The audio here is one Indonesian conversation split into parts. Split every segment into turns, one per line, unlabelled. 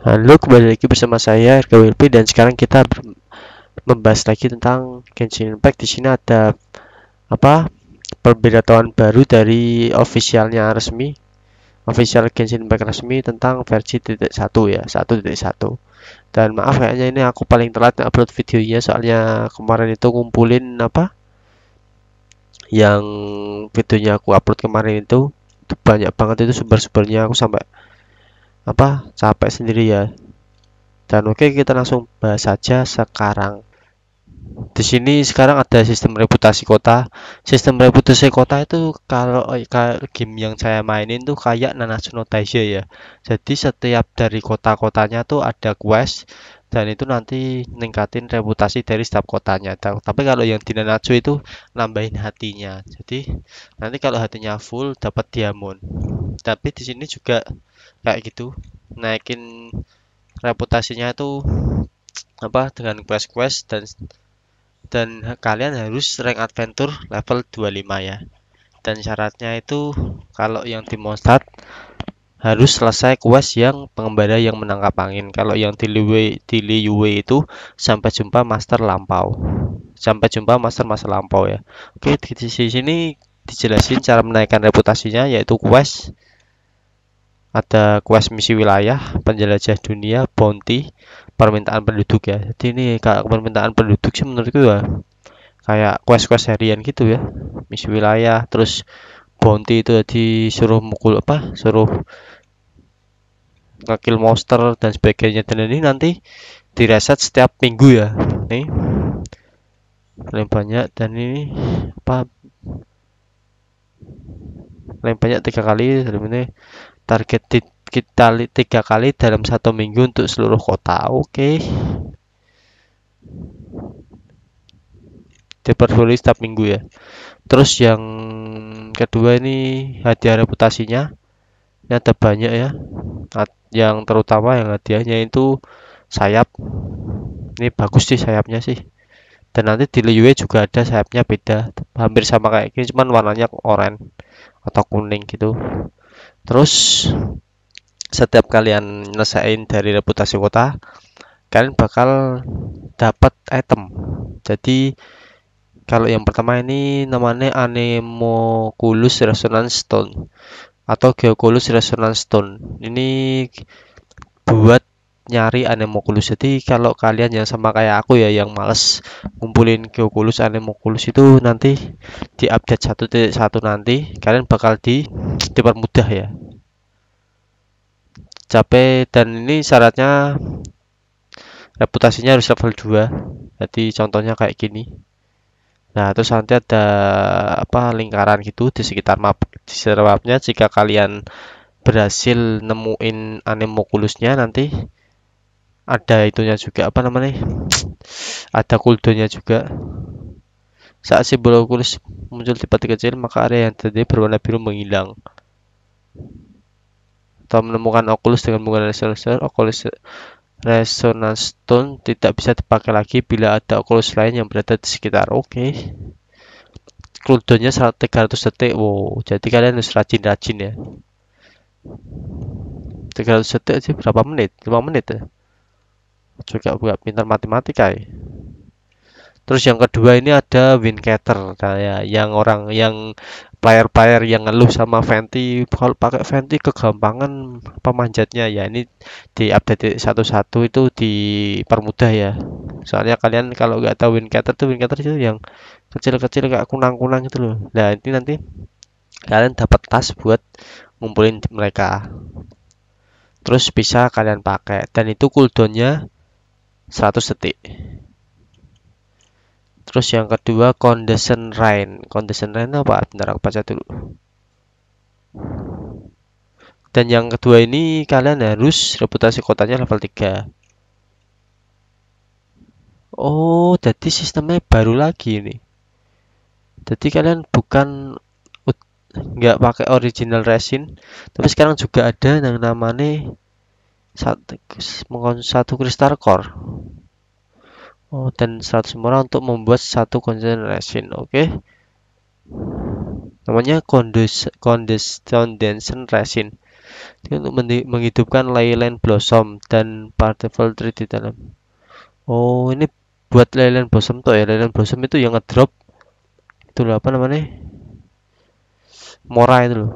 Halo, kembali lagi bersama saya RKWP dan sekarang kita membahas lagi tentang Genshin Impact. Di sini ada apa? perbedaan baru dari officialnya resmi, official Genshin Impact resmi tentang versi titik satu ya, satu titik satu. Dan maaf kayaknya ini aku paling telat upload videonya soalnya kemarin itu ngumpulin apa? Yang videonya aku upload kemarin itu banyak banget itu sumber-sumbernya aku sampai apa capek sendiri ya dan oke okay, kita langsung bahas saja sekarang di sini sekarang ada sistem reputasi kota sistem reputasi kota itu kalau eh, game yang saya mainin tuh kayak Nanatsu no ya jadi setiap dari kota-kotanya tuh ada quest dan itu nanti ningkatin reputasi dari setiap kotanya tapi kalau yang di Nanatsu itu nambahin hatinya jadi nanti kalau hatinya full dapat diamond tapi di sini juga kayak gitu naikin reputasinya itu apa dengan quest quest dan dan kalian harus rank adventure level 25 ya dan syaratnya itu kalau yang di monster harus selesai quest yang pengembara yang menangkap angin. Kalau yang tiliwe, tiliwe itu sampai jumpa master lampau. Sampai jumpa master master lampau ya. Oke, di sini dijelasin cara menaikkan reputasinya yaitu quest ada quest misi wilayah, penjelajah dunia, bounty, permintaan penduduk ya. Jadi ini kayak permintaan penduduk sih menurutku ya. Kayak quest-quest harian gitu ya. Misi wilayah, terus bounty itu tadi suruh mukul apa suruh ngekill monster dan sebagainya dan ini nanti direset setiap minggu ya nih paling banyak dan ini apa paling banyak tiga kali dalam ini target kita tiga kali dalam satu minggu untuk seluruh kota oke okay. Liverpool setiap minggu ya terus yang kedua ini hadiah reputasinya ini ada banyak ya yang terutama yang hadiahnya itu sayap ini bagus sih sayapnya sih dan nanti di Liyue juga ada sayapnya beda hampir sama kayak ini cuman warnanya oranye atau kuning gitu terus setiap kalian nyelesain dari reputasi kota kalian bakal dapat item jadi kalau yang pertama ini namanya anemoculus resonance stone atau geoculus resonance stone. Ini buat nyari anemoculus. Jadi kalau kalian yang sama kayak aku ya yang males ngumpulin geoculus anemoculus itu nanti di update 1.1 nanti kalian bakal di dipermudah ya. Capek dan ini syaratnya reputasinya harus level 2. Jadi contohnya kayak gini. Nah, terus nanti ada apa lingkaran gitu di sekitar map di sekitar mapnya jika kalian berhasil nemuin anemokulusnya nanti ada itunya juga apa namanya? Ada kuldonya juga. Saat si okulus muncul di peti kecil, maka area yang tadi berwarna biru menghilang. Atau menemukan okulus dengan menggunakan sensor, okulus Resonance stone tidak bisa dipakai lagi bila ada okulus lain yang berada di sekitar. Oke. Okay. Cooldownnya 300 detik. Wow, jadi kalian harus rajin-rajin ya. 300 detik sih berapa menit? 5 menit ya. Juga buat pintar matematika ya. Terus yang kedua ini ada Wincater ya, yang orang yang player-player yang ngeluh sama Fenty kalau pakai Fenty kegampangan pemanjatnya ya ini di update satu-satu itu dipermudah ya soalnya kalian kalau nggak tahu Wincater tuh Wincater itu yang kecil-kecil kayak kunang-kunang gitu loh nah ini nanti kalian dapat tas buat ngumpulin mereka terus bisa kalian pakai dan itu cooldownnya 100 detik Terus yang kedua condition rain. Condition rain apa? Bentar aku baca dulu. Dan yang kedua ini kalian harus reputasi kotanya level 3. Oh, jadi sistemnya baru lagi ini. Jadi kalian bukan nggak pakai original resin, tapi sekarang juga ada yang namanya satu, satu kristal core oh, dan 100 murah untuk membuat satu konsen resin oke okay? namanya condes condensation resin Ini untuk menghidupkan leyland blossom dan particle 3 di dalam oh ini buat leyland blossom tuh ya leyland blossom itu yang ngedrop itu loh apa namanya mora itu loh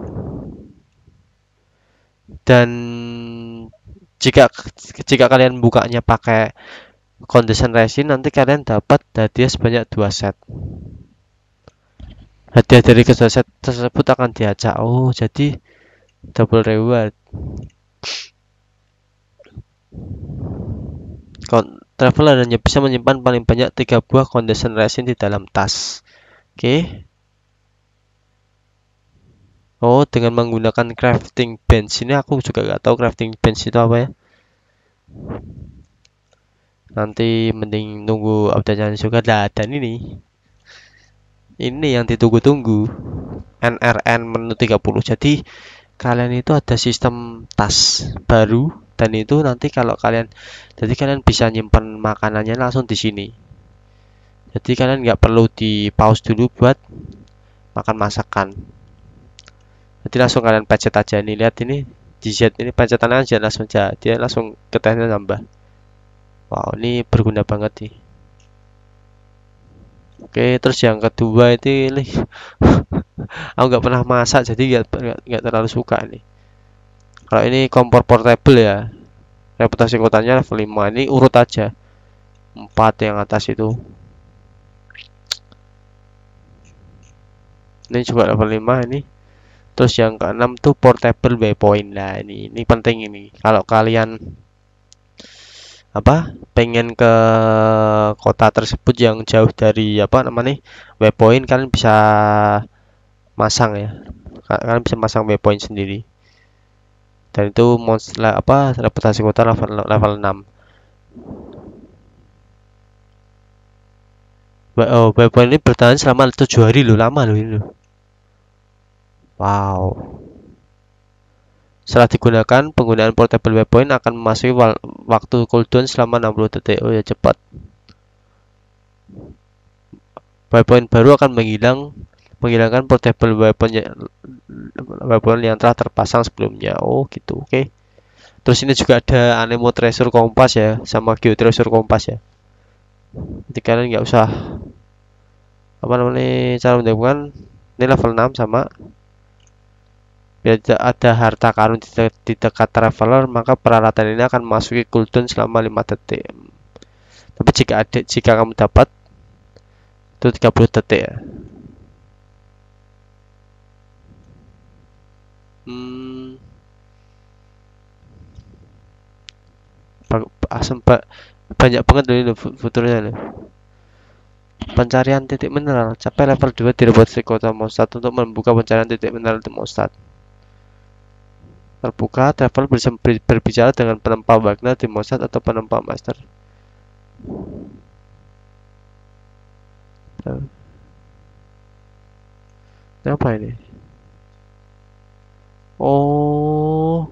dan jika jika kalian bukanya pakai condition resin nanti kalian dapat hadiah sebanyak dua set hadiah dari kedua set tersebut akan diajak oh jadi double reward Kon traveler hanya bisa menyimpan paling banyak tiga buah condition resin di dalam tas oke okay. Oh, dengan menggunakan crafting bench ini aku juga gak tahu crafting bench itu apa ya nanti mending nunggu update yang suka nah, dan ini ini yang ditunggu-tunggu NRN menu 30 jadi kalian itu ada sistem tas baru dan itu nanti kalau kalian jadi kalian bisa nyimpan makanannya langsung di sini jadi kalian nggak perlu di pause dulu buat makan masakan jadi langsung kalian pencet aja nih lihat ini di Z ini pencetannya aja langsung aja dia langsung ketahnya nambah wow ini berguna banget sih Oke, terus yang kedua itu nih. aku nggak pernah masak jadi nggak terlalu suka nih. Kalau ini kompor portable ya, reputasi kotanya level 5 ini urut aja empat yang atas itu. Ini juga level 5 ini. Terus yang keenam tuh portable by point lah ini. Ini penting ini. Kalau kalian apa pengen ke kota tersebut yang jauh dari apa namanya waypoint kalian bisa masang ya kalian bisa masang waypoint sendiri dan itu monster apa reputasi kota level, level 6 oh, waypoint ini bertahan selama tujuh hari loh lama loh ini loh wow setelah digunakan, penggunaan portable waypoint akan memasuki waktu cooldown selama 60 detik. Oh ya cepat. Waypoint baru akan menghilang menghilangkan portable waypoint waypoint yang telah terpasang sebelumnya. Oh gitu. Oke. Okay. Terus ini juga ada anemo treasure kompas ya sama geo treasure kompas ya. Jadi kalian nggak usah apa namanya cara mendapatkan ini level 6 sama Bila ada harta karun di dekat traveler, maka peralatan ini akan memasuki cooldown selama 5 detik. Tapi jika ada, jika kamu dapat itu 30 detik ya. Hmm. banyak banget loh futurnya loh. Pencarian titik mineral capai level 2 di robot kota Mossad untuk membuka pencarian titik mineral di Mossad terbuka, travel bisa berbicara dengan penempa Wagner di Mossad atau penempa master. Ini apa ini? Oh,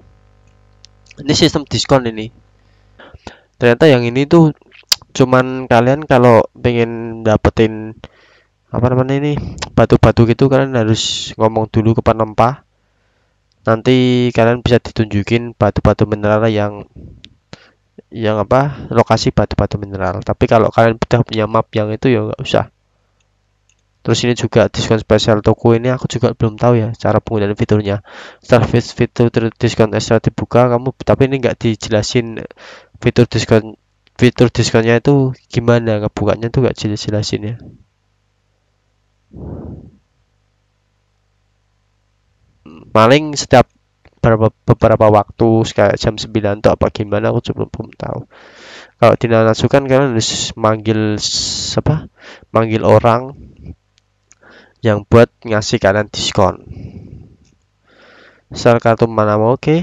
ini sistem diskon ini. Ternyata yang ini tuh cuman kalian kalau pengen dapetin apa namanya ini batu-batu gitu kalian harus ngomong dulu ke penempa nanti kalian bisa ditunjukin batu-batu mineral yang yang apa lokasi batu-batu mineral tapi kalau kalian sudah punya map yang itu ya nggak usah terus ini juga diskon spesial toko ini aku juga belum tahu ya cara penggunaan fiturnya service fitur diskon ekstra dibuka kamu tapi ini nggak dijelasin fitur diskon fitur diskonnya itu gimana ngebukanya tuh nggak jelas jelasin ya Maling setiap beberapa, beberapa waktu kayak jam 9 atau apa gimana aku cuma belum tahu kalau tidak masukkan kalian harus manggil apa manggil orang yang buat ngasih kalian diskon sel kartu mana mau oke okay.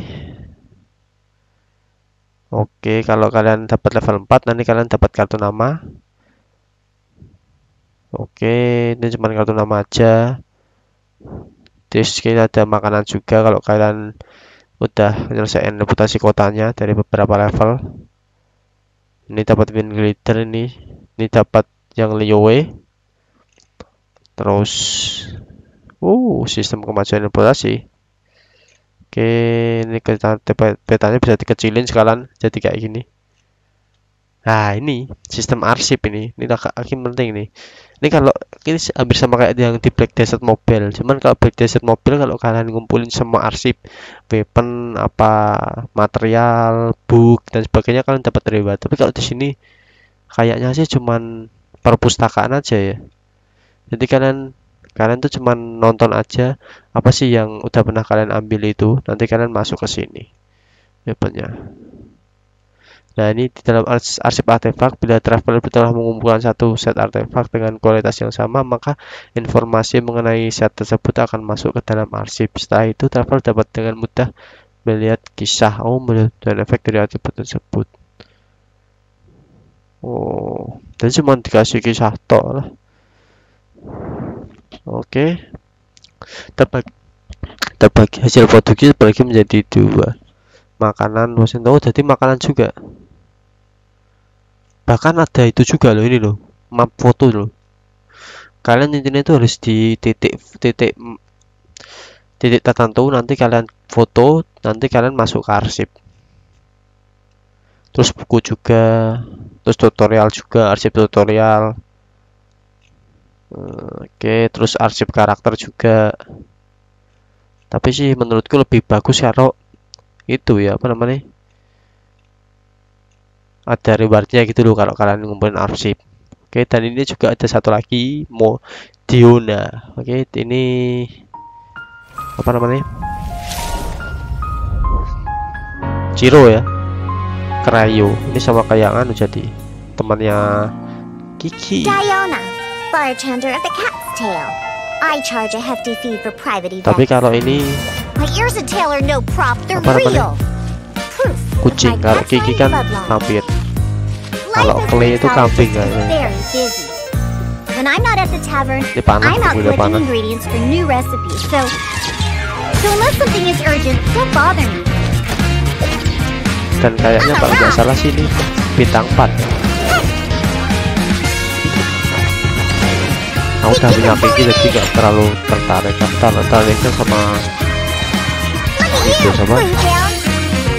oke okay, kalau kalian dapat level 4 nanti kalian dapat kartu nama oke okay, ini cuma kartu nama aja Terus kita ada makanan juga kalau kalian udah menyelesaikan reputasi kotanya dari beberapa level. Ini dapat win glitter ini, ini dapat yang Liyue. Terus uh sistem kemajuan reputasi. Oke, ini kita petanya bisa dikecilin sekalian jadi kayak gini. Nah ini sistem arsip ini, ini agak agak penting nih. Ini kalau ini hampir sama kayak yang di Black Desert Mobile, cuman kalau Black Desert Mobile kalau kalian ngumpulin semua arsip, weapon apa material, book dan sebagainya kalian dapat reward. Tapi kalau di sini kayaknya sih cuman perpustakaan aja ya. Jadi kalian kalian tuh cuman nonton aja apa sih yang udah pernah kalian ambil itu, nanti kalian masuk ke sini weaponnya. Nah ini di dalam arsip artefak bila traveler telah mengumpulkan satu set artefak dengan kualitas yang sama maka informasi mengenai set tersebut akan masuk ke dalam arsip. Setelah itu traveler dapat dengan mudah melihat kisah oh dan efek dari artefak tersebut. Oh, dan cuma dikasih kisah tok lah. Oke. Terbagi, terbagi hasil produksi terbagi menjadi dua makanan Washington. Oh, jadi makanan juga bahkan ada itu juga loh ini loh map foto loh kalian intinya itu harus di titik titik titik tertentu nanti kalian foto nanti kalian masuk ke arsip terus buku juga terus tutorial juga arsip tutorial oke terus arsip karakter juga tapi sih menurutku lebih bagus ya, kalau itu ya apa namanya ada rewardnya gitu loh kalau kalian ngumpulin arsip oke okay, dan ini juga ada satu lagi mo Diona oke okay, ini apa namanya Ciro ya Krayo ini sama kayak anu jadi temannya Kiki Diona bartender of the cat's tail I charge a hefty fee for private events tapi kalau ini My ears and tail are no prop, they're real. Kucing kalau Kiki kan lampu kalau clay itu kambing guys When I'm not at the tavern, I'm out collecting ingredients for new recipes. So, so unless something is urgent, don't bother me. Dan kayaknya oh kalau nggak salah sini bintang 4 Aku udah punya pinky jadi nggak terlalu tertarik tertariknya sama itu sama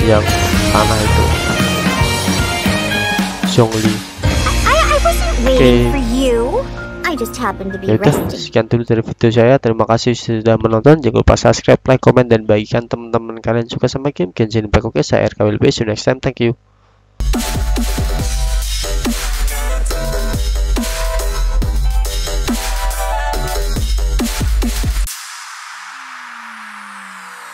yang tanah itu. Zhongli. Oke. Okay. Ya udah, sekian dulu dari video saya. Terima kasih sudah menonton. Jangan lupa subscribe, like, komen, dan bagikan teman-teman kalian suka sama game Genshin Impact. Oke, saya RKWLB. See you next time. Thank you.